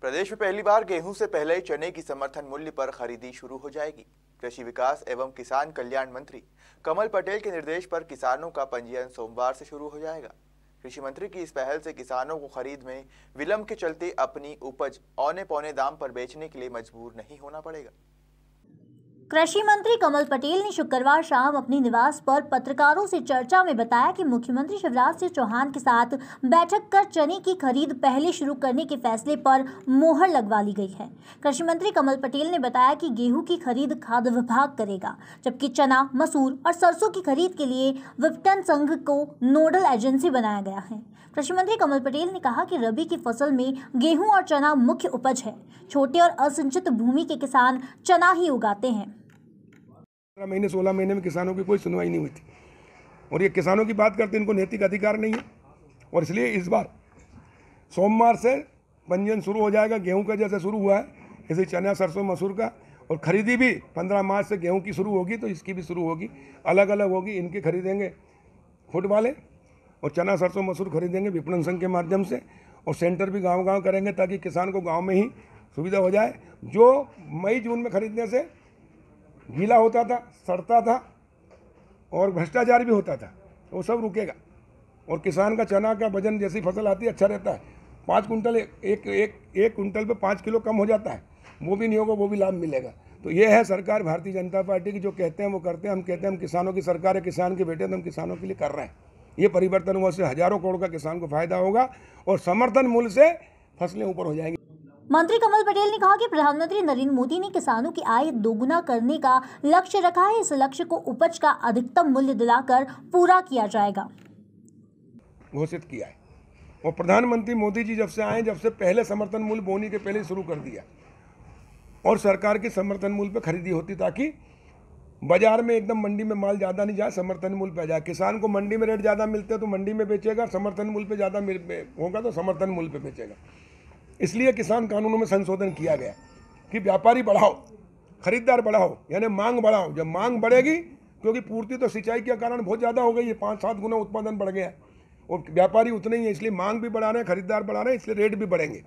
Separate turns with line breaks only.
प्रदेश में पहली बार गेहूं से पहले चने की समर्थन मूल्य पर खरीदी शुरू हो जाएगी कृषि विकास एवं किसान कल्याण मंत्री कमल पटेल के निर्देश पर किसानों का पंजीयन सोमवार से शुरू हो जाएगा कृषि मंत्री की इस पहल से किसानों को खरीद में विलंब के चलते अपनी उपज औने पौने दाम पर बेचने के लिए मजबूर नहीं होना पड़ेगा
कृषि मंत्री कमल पटेल ने शुक्रवार शाम अपने निवास पर पत्रकारों से चर्चा में बताया कि मुख्यमंत्री शिवराज सिंह चौहान के साथ बैठक कर चने की खरीद पहले शुरू करने के फैसले पर मोहर लगवा ली गई है कृषि मंत्री कमल पटेल ने बताया कि गेहूं की खरीद खाद्य विभाग करेगा जबकि चना मसूर और सरसों की खरीद के लिए विपटन संघ को नोडल एजेंसी बनाया गया है कृषि मंत्री कमल पटेल ने कहा कि रबी की फसल में गेहूं और चना मुख्य उपज है छोटे और असिंचित भूमि के किसान चना ही उगाते हैं
सत्रह महीने सोलह महीने में किसानों की कोई सुनवाई नहीं हुई थी और ये किसानों की बात करते इनको नैतिक अधिकार नहीं है और इसलिए इस बार सोमवार से पंजीयन शुरू हो जाएगा गेहूं का जैसे शुरू हुआ है ऐसे चना सरसों मसूर का और ख़रीदी भी पंद्रह मार्च से गेहूं की शुरू होगी तो इसकी भी शुरू होगी अलग अलग होगी इनके खरीदेंगे फुट वाले और चना सरसों मसूर खरीदेंगे विपणन संघ के माध्यम से और सेंटर भी गांव गांव करेंगे ताकि किसान को गांव में ही सुविधा हो जाए जो मई जून में खरीदने से गीला होता था सड़ता था और भ्रष्टाचार भी होता था तो वो सब रुकेगा और किसान का चना का वजन जैसी फसल आती है अच्छा रहता है पाँच कुंटल एक एक एक, कुंटल पे पाँच किलो कम हो जाता है वो भी नहीं होगा वो भी लाभ मिलेगा तो ये है सरकार भारतीय जनता पार्टी की जो कहते हैं वो करते हैं हम कहते हैं हम किसानों की सरकार है किसान के बेटे तो हम किसानों के लिए कर रहे हैं ये परिवर्तन हुआ से हजारों करोड़ का किसान को फायदा होगा और समर्थन मूल्य से फसलें ऊपर हो जाएंगी
मंत्री कमल पटेल ने कहा कि प्रधानमंत्री नरेंद्र मोदी ने किसानों की आय दोगुना करने का लक्ष्य रखा है इस लक्ष्य को उपज का अधिकतम मूल्य दिलाकर पूरा किया जाएगा
घोषित किया है और प्रधानमंत्री मोदी जी जब से आए जब से पहले समर्थन मूल्य बोनी के पहले शुरू कर दिया और सरकार के समर्थन मूल्य पर खरीदी होती ताकि बाजार में एकदम मंडी में माल ज़्यादा नहीं जाए समर्थन मूल्य पर जाए किसान को मंडी में रेट ज़्यादा मिलते हैं तो मंडी में बेचेगा समर्थन मूल्य पे ज़्यादा होगा तो समर्थन मूल्य पे बेचेगा इसलिए किसान कानूनों में संशोधन किया गया कि व्यापारी बढ़ाओ खरीदार बढ़ाओ यानी मांग बढ़ाओ जब मांग बढ़ेगी क्योंकि पूर्ति तो सिंचाई के कारण बहुत ज़्यादा हो गई है पाँच सात गुना उत्पादन बढ़ गया और व्यापारी उतने ही है इसलिए मांग भी बढ़ा रहे हैं खरीदार बढ़ा रहे हैं इसलिए रेट भी बढ़ेंगे